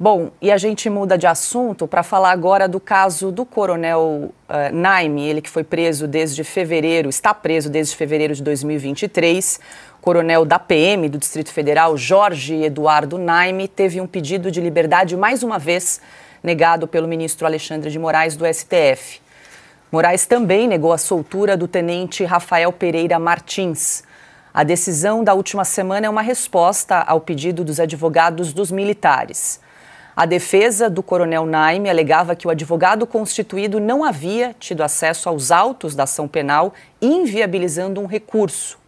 Bom, e a gente muda de assunto para falar agora do caso do coronel uh, Naime, ele que foi preso desde fevereiro, está preso desde fevereiro de 2023. Coronel da PM do Distrito Federal, Jorge Eduardo Naime, teve um pedido de liberdade mais uma vez negado pelo ministro Alexandre de Moraes do STF. Moraes também negou a soltura do tenente Rafael Pereira Martins. A decisão da última semana é uma resposta ao pedido dos advogados dos militares. A defesa do coronel Naime alegava que o advogado constituído não havia tido acesso aos autos da ação penal, inviabilizando um recurso.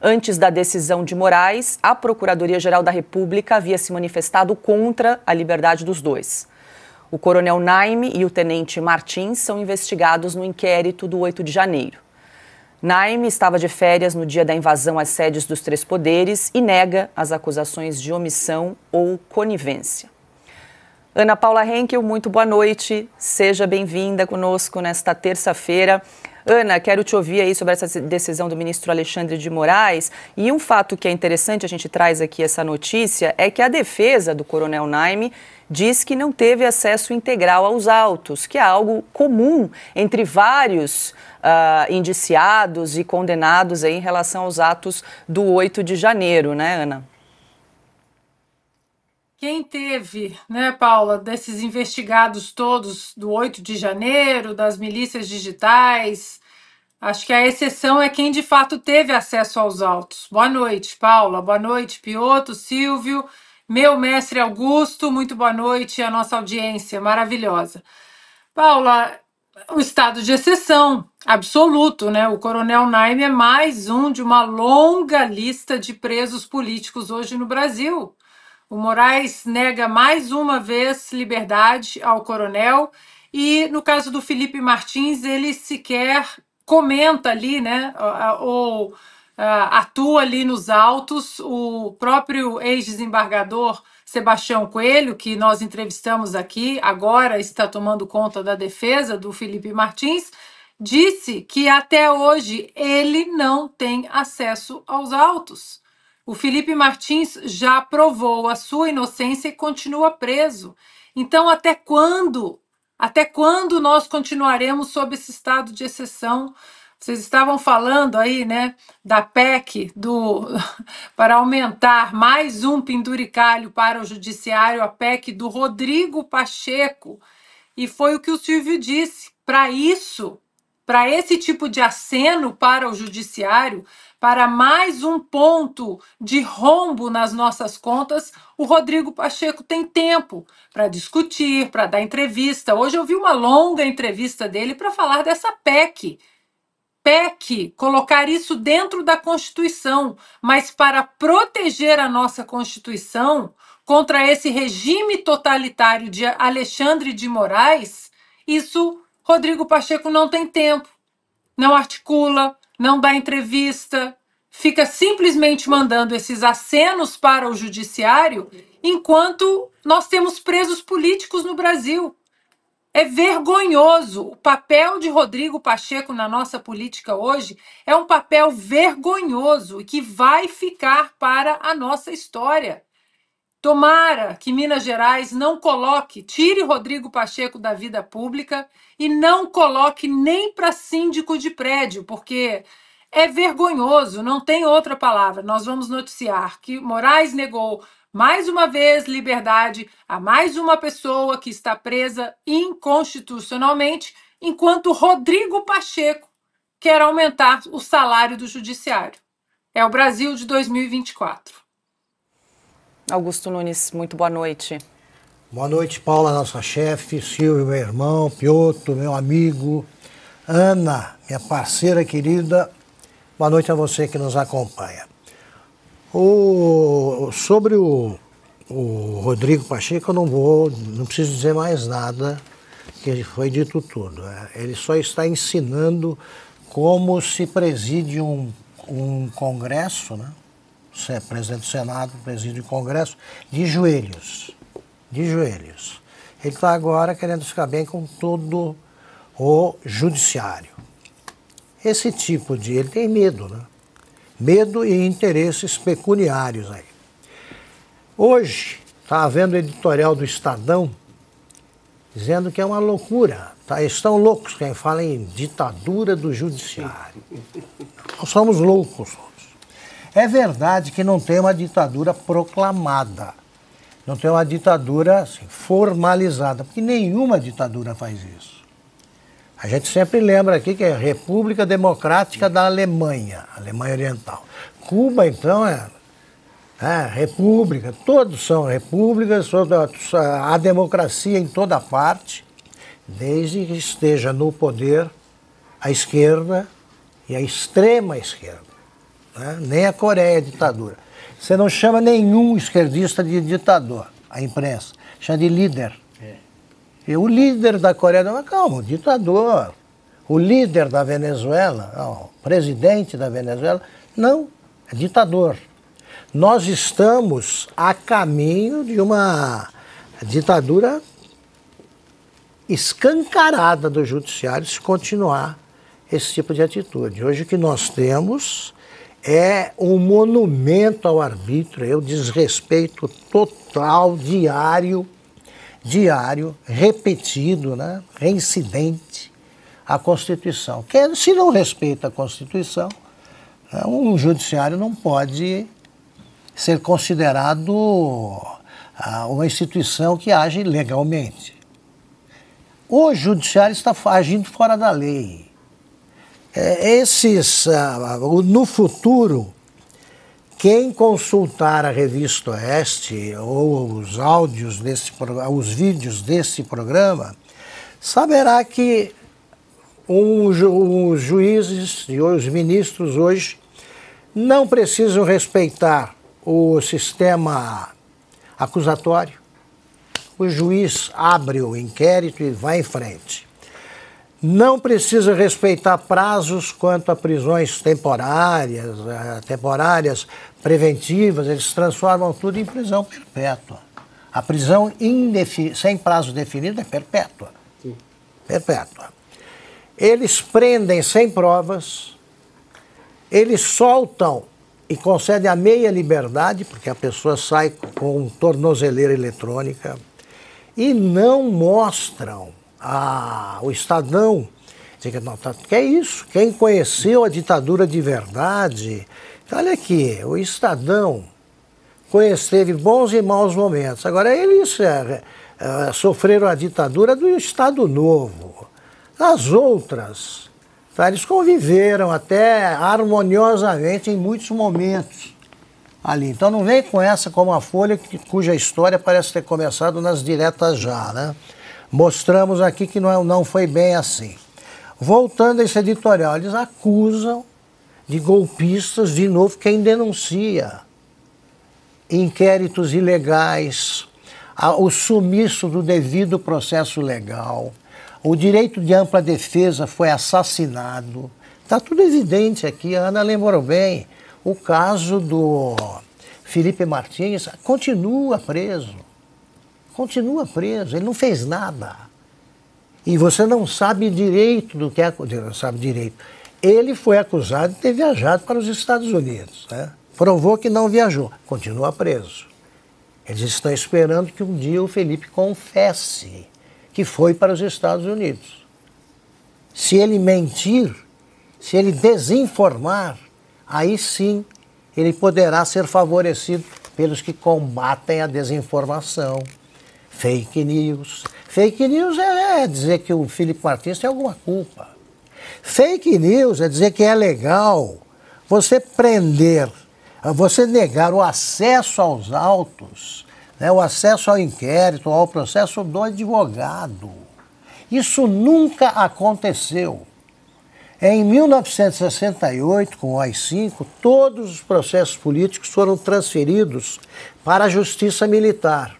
Antes da decisão de Moraes, a Procuradoria-Geral da República havia se manifestado contra a liberdade dos dois. O coronel Naime e o tenente Martins são investigados no inquérito do 8 de janeiro. Naime estava de férias no dia da invasão às sedes dos três poderes e nega as acusações de omissão ou conivência. Ana Paula Henkel, muito boa noite. Seja bem-vinda conosco nesta terça-feira. Ana, quero te ouvir aí sobre essa decisão do ministro Alexandre de Moraes. E um fato que é interessante, a gente traz aqui essa notícia, é que a defesa do coronel Naime diz que não teve acesso integral aos autos, que é algo comum entre vários uh, indiciados e condenados em relação aos atos do 8 de janeiro, né, Ana? quem teve, né, Paula, desses investigados todos do 8 de janeiro, das milícias digitais, acho que a exceção é quem de fato teve acesso aos autos. Boa noite, Paula. Boa noite, Pioto, Silvio, meu mestre Augusto. Muito boa noite à nossa audiência maravilhosa. Paula, o estado de exceção absoluto, né? O coronel Naime é mais um de uma longa lista de presos políticos hoje no Brasil. O Moraes nega mais uma vez liberdade ao coronel e no caso do Felipe Martins ele sequer comenta ali, né, ou atua ali nos autos o próprio ex-desembargador Sebastião Coelho, que nós entrevistamos aqui, agora está tomando conta da defesa do Felipe Martins, disse que até hoje ele não tem acesso aos autos. O Felipe Martins já provou a sua inocência e continua preso. Então, até quando? Até quando nós continuaremos sob esse estado de exceção? Vocês estavam falando aí, né, da PEC do para aumentar mais um penduricalho para o judiciário, a PEC do Rodrigo Pacheco. E foi o que o Silvio disse. Para isso, para esse tipo de aceno para o judiciário, para mais um ponto de rombo nas nossas contas, o Rodrigo Pacheco tem tempo para discutir, para dar entrevista. Hoje eu vi uma longa entrevista dele para falar dessa PEC. PEC, colocar isso dentro da Constituição, mas para proteger a nossa Constituição contra esse regime totalitário de Alexandre de Moraes, isso Rodrigo Pacheco não tem tempo, não articula, não dá entrevista, fica simplesmente mandando esses acenos para o judiciário, enquanto nós temos presos políticos no Brasil. É vergonhoso. O papel de Rodrigo Pacheco na nossa política hoje é um papel vergonhoso e que vai ficar para a nossa história. Tomara que Minas Gerais não coloque, tire Rodrigo Pacheco da vida pública e não coloque nem para síndico de prédio, porque é vergonhoso, não tem outra palavra. Nós vamos noticiar que Moraes negou mais uma vez liberdade a mais uma pessoa que está presa inconstitucionalmente, enquanto Rodrigo Pacheco quer aumentar o salário do judiciário. É o Brasil de 2024. Augusto Nunes, muito boa noite. Boa noite, Paula, nossa chefe, Silvio, meu irmão, Pioto, meu amigo, Ana, minha parceira querida. Boa noite a você que nos acompanha. O, sobre o, o Rodrigo Pacheco, eu não vou, não preciso dizer mais nada, que foi dito tudo. Né? Ele só está ensinando como se preside um, um congresso, né? É presidente do Senado, presidente do Congresso, de joelhos. De joelhos. Ele está agora querendo ficar bem com todo o judiciário. Esse tipo de. Ele tem medo, né? Medo e interesses pecuniários aí. Hoje, está havendo editorial do Estadão dizendo que é uma loucura. Tá? Estão loucos quem fala em ditadura do judiciário. Nós somos loucos. É verdade que não tem uma ditadura proclamada, não tem uma ditadura assim, formalizada, porque nenhuma ditadura faz isso. A gente sempre lembra aqui que é República Democrática da Alemanha, Alemanha Oriental. Cuba, então, é, é república, todos são repúblicas, há democracia em toda parte, desde que esteja no poder a esquerda e a extrema esquerda. Né? Nem a Coreia é ditadura. Você não chama nenhum esquerdista de ditador, a imprensa. Chama de líder. É. E o líder da Coreia, não, calma, ditador. O líder da Venezuela, não, o presidente da Venezuela, não, é ditador. Nós estamos a caminho de uma ditadura escancarada do judiciário se continuar esse tipo de atitude. Hoje o que nós temos é um monumento ao arbítrio, é o um desrespeito total, diário, diário, repetido, né? reincidente à Constituição. Que, se não respeita a Constituição, né, um judiciário não pode ser considerado ah, uma instituição que age legalmente. O judiciário está agindo fora da lei. É, esses, ah, no futuro, quem consultar a revista Oeste ou os áudios desse os vídeos desse programa saberá que os juízes e os ministros hoje não precisam respeitar o sistema acusatório. O juiz abre o inquérito e vai em frente não precisa respeitar prazos quanto a prisões temporárias, eh, temporárias, preventivas, eles transformam tudo em prisão perpétua. A prisão sem prazo definido é perpétua. Sim. Perpétua. Eles prendem sem provas, eles soltam e concedem a meia liberdade, porque a pessoa sai com um tornozeleira eletrônica, e não mostram a, ah, o Estadão. não, tá, que é isso? Quem conheceu a ditadura de verdade? Olha aqui, o Estadão conheceu bons e maus momentos. Agora, eles é, é, sofreram a ditadura do Estado Novo. As outras, tá, eles conviveram até harmoniosamente em muitos momentos ali. Então, não vem com essa como a Folha, cuja história parece ter começado nas diretas já, né? Mostramos aqui que não, é, não foi bem assim. Voltando a esse editorial, eles acusam de golpistas, de novo, quem denuncia inquéritos ilegais, o sumiço do devido processo legal, o direito de ampla defesa foi assassinado. Está tudo evidente aqui, a Ana lembrou bem. O caso do Felipe Martins continua preso continua preso, ele não fez nada. E você não sabe direito do que é. Não sabe direito. Ele foi acusado de ter viajado para os Estados Unidos. Né? Provou que não viajou, continua preso. Eles estão esperando que um dia o Felipe confesse que foi para os Estados Unidos. Se ele mentir, se ele desinformar, aí sim ele poderá ser favorecido pelos que combatem a desinformação. Fake news. Fake news é, é dizer que o Felipe Martins tem alguma culpa. Fake news é dizer que é legal você prender, você negar o acesso aos autos, né, o acesso ao inquérito, ao processo do advogado. Isso nunca aconteceu. Em 1968, com o AI-5, todos os processos políticos foram transferidos para a Justiça Militar.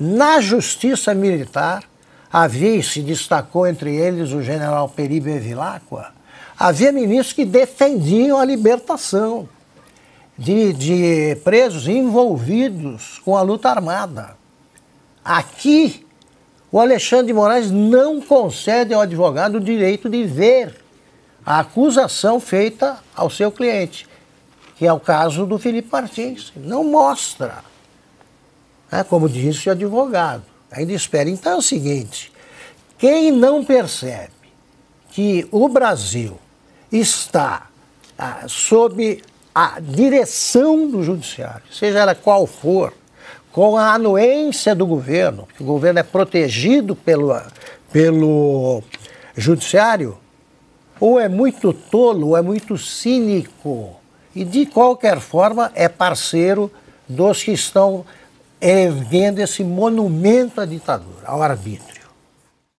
Na justiça militar, havia, e se destacou entre eles o general Peribe Bevilacqua, havia ministros que defendiam a libertação de, de presos envolvidos com a luta armada. Aqui, o Alexandre de Moraes não concede ao advogado o direito de ver a acusação feita ao seu cliente, que é o caso do Felipe Martins. Não mostra né? como diz o advogado. Ainda espera. Então é o seguinte: quem não percebe que o Brasil está ah, sob a direção do judiciário, seja ela qual for, com a anuência do governo, que o governo é protegido pelo, pelo judiciário, ou é muito tolo, ou é muito cínico, e de qualquer forma é parceiro dos que estão é vendo esse monumento à ditadura, ao arbítrio.